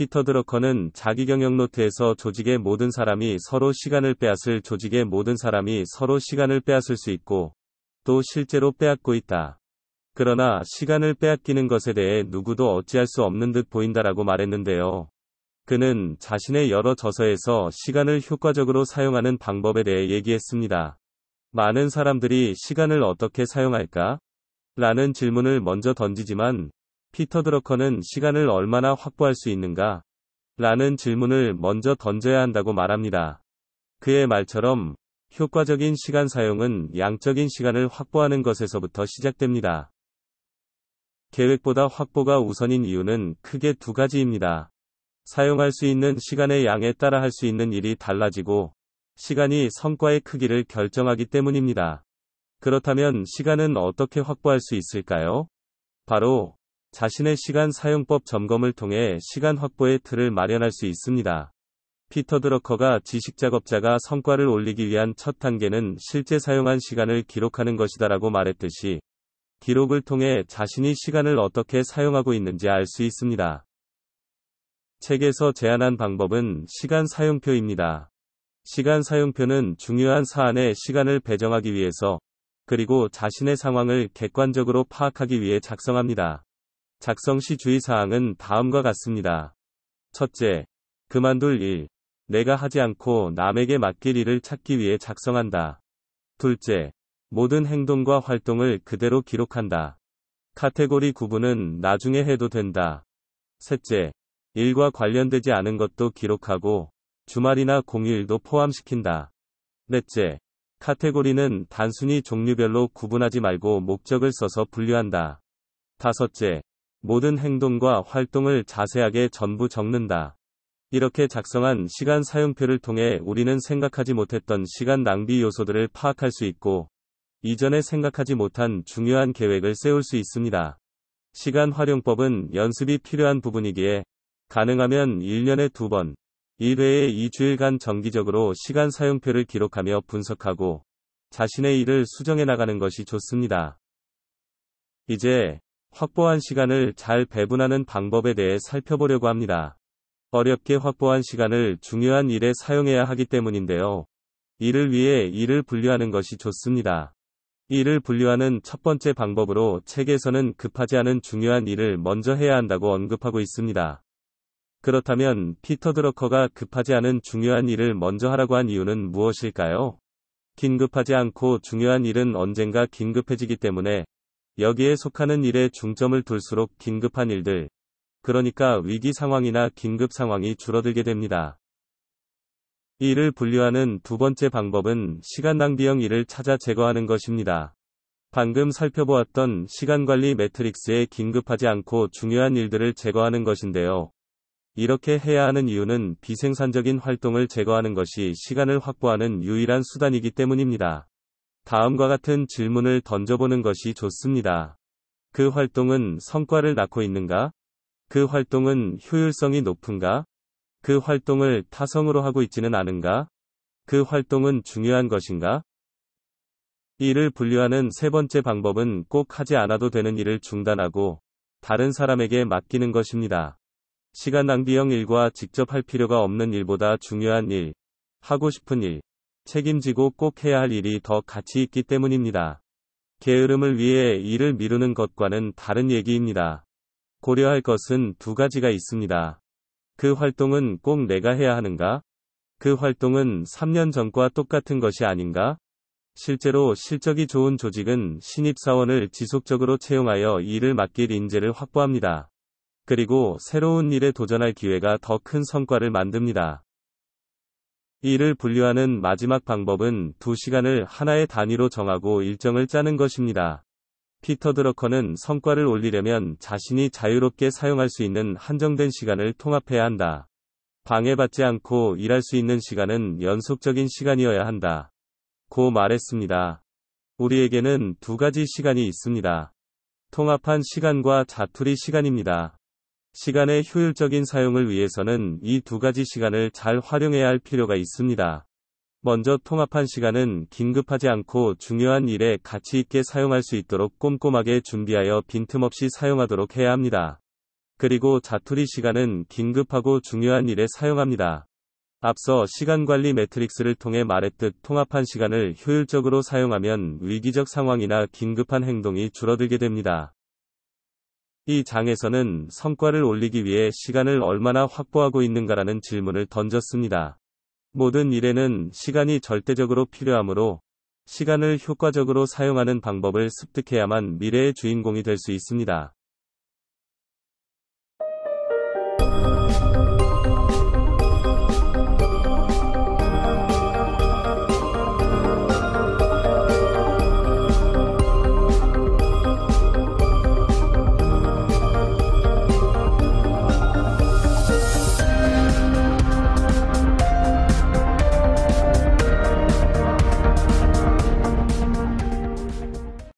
피터 드러커는 자기 경영 노트에서 조직의 모든 사람이 서로 시간을 빼앗을 조직의 모든 사람이 서로 시간을 빼앗을 수 있고 또 실제로 빼앗고 있다. 그러나 시간을 빼앗기는 것에 대해 누구도 어찌할 수 없는 듯 보인다라고 말했는데요. 그는 자신의 여러 저서에서 시간을 효과적으로 사용하는 방법에 대해 얘기했습니다. 많은 사람들이 시간을 어떻게 사용할까? 라는 질문을 먼저 던지지만 피터 드러커는 시간을 얼마나 확보할 수 있는가? 라는 질문을 먼저 던져야 한다고 말합니다. 그의 말처럼 효과적인 시간 사용은 양적인 시간을 확보하는 것에서부터 시작됩니다. 계획보다 확보가 우선인 이유는 크게 두 가지입니다. 사용할 수 있는 시간의 양에 따라 할 수 있는 일이 달라지고 시간이 성과의 크기를 결정하기 때문입니다. 그렇다면 시간은 어떻게 확보할 수 있을까요? 바로 자신의 시간 사용법 점검을 통해 시간 확보의 틀을 마련할 수 있습니다. 피터 드러커가 지식 작업자가 성과를 올리기 위한 첫 단계는 실제 사용한 시간을 기록하는 것이다라고 말했듯이 기록을 통해 자신이 시간을 어떻게 사용하고 있는지 알 수 있습니다. 책에서 제안한 방법은 시간 사용표입니다. 시간 사용표는 중요한 사안에 시간을 배정하기 위해서 그리고 자신의 상황을 객관적으로 파악하기 위해 작성합니다. 작성 시 주의사항은 다음과 같습니다. 첫째, 그만둘 일. 내가 하지 않고 남에게 맡길 일을 찾기 위해 작성한다. 둘째, 모든 행동과 활동을 그대로 기록한다. 카테고리 구분은 나중에 해도 된다. 셋째, 일과 관련되지 않은 것도 기록하고 주말이나 공휴일도 포함시킨다. 넷째, 카테고리는 단순히 종류별로 구분하지 말고 목적을 써서 분류한다. 다섯째, 모든 행동과 활동을 자세하게 전부 적는다. 이렇게 작성한 시간 사용표를 통해 우리는 생각하지 못했던 시간 낭비 요소들을 파악할 수 있고 이전에 생각하지 못한 중요한 계획을 세울 수 있습니다. 시간 활용법은 연습이 필요한 부분이기에 가능하면 1년에 두 번, 1회에 2주일간 정기적으로 시간 사용표를 기록하며 분석하고 자신의 일을 수정해 나가는 것이 좋습니다. 이제 확보한 시간을 잘 배분하는 방법에 대해 살펴보려고 합니다. 어렵게 확보한 시간을 중요한 일에 사용해야 하기 때문인데요. 이를 위해 일을 분류하는 것이 좋습니다. 일을 분류하는 첫 번째 방법으로 책에서는 급하지 않은 중요한 일을 먼저 해야 한다고 언급하고 있습니다. 그렇다면 피터 드러커가 급하지 않은 중요한 일을 먼저 하라고 한 이유는 무엇일까요? 긴급하지 않고 중요한 일은 언젠가 긴급해지기 때문에 여기에 속하는 일에 중점을 둘수록 긴급한 일들, 그러니까 위기 상황이나 긴급 상황이 줄어들게 됩니다. 이를 분류하는 두 번째 방법은 시간 낭비형 일을 찾아 제거하는 것입니다. 방금 살펴보았던 시간 관리 매트릭스에 긴급하지 않고 중요한 일들을 제거하는 것인데요. 이렇게 해야 하는 이유는 비생산적인 활동을 제거하는 것이 시간을 확보하는 유일한 수단이기 때문입니다. 다음과 같은 질문을 던져보는 것이 좋습니다. 그 활동은 성과를 낳고 있는가? 그 활동은 효율성이 높은가? 그 활동을 타성으로 하고 있지는 않은가? 그 활동은 중요한 것인가? 이를 분류하는 세 번째 방법은 꼭 하지 않아도 되는 일을 중단하고 다른 사람에게 맡기는 것입니다. 시간 낭비형 일과 직접 할 필요가 없는 일보다 중요한 일, 하고 싶은 일, 책임지고 꼭 해야 할 일이 더 가치 있기 때문입니다. 게으름을 위해 일을 미루는 것과는 다른 얘기입니다. 고려할 것은 두 가지가 있습니다. 그 활동은 꼭 내가 해야 하는가? 그 활동은 3년 전과 똑같은 것이 아닌가? 실제로 실적이 좋은 조직은 신입사원을 지속적으로 채용하여 일을 맡길 인재를 확보합니다. 그리고 새로운 일에 도전할 기회가 더 큰 성과를 만듭니다. 이를 분류하는 마지막 방법은 두 시간을 하나의 단위로 정하고 일정을 짜는 것입니다. 피터 드러커는 성과를 올리려면 자신이 자유롭게 사용할 수 있는 한정된 시간을 통합해야 한다. 방해받지 않고 일할 수 있는 시간은 연속적인 시간이어야 한다. 고 말했습니다. 우리에게는 두 가지 시간이 있습니다. 통합한 시간과 자투리 시간입니다. 시간의 효율적인 사용을 위해서는 이 두 가지 시간을 잘 활용해야 할 필요가 있습니다. 먼저 통합한 시간은 긴급하지 않고 중요한 일에 가치 있게 사용할 수 있도록 꼼꼼하게 준비하여 빈틈없이 사용하도록 해야 합니다. 그리고 자투리 시간은 긴급하고 중요한 일에 사용합니다. 앞서 시간 관리 매트릭스를 통해 말했듯 통합한 시간을 효율적으로 사용하면 위기적 상황이나 긴급한 행동이 줄어들게 됩니다. 이 장에서는 성과를 올리기 위해 시간을 얼마나 확보하고 있는가라는 질문을 던졌습니다. 모든 일에는 시간이 절대적으로 필요하므로 시간을 효과적으로 사용하는 방법을 습득해야만 미래의 주인공이 될 수 있습니다.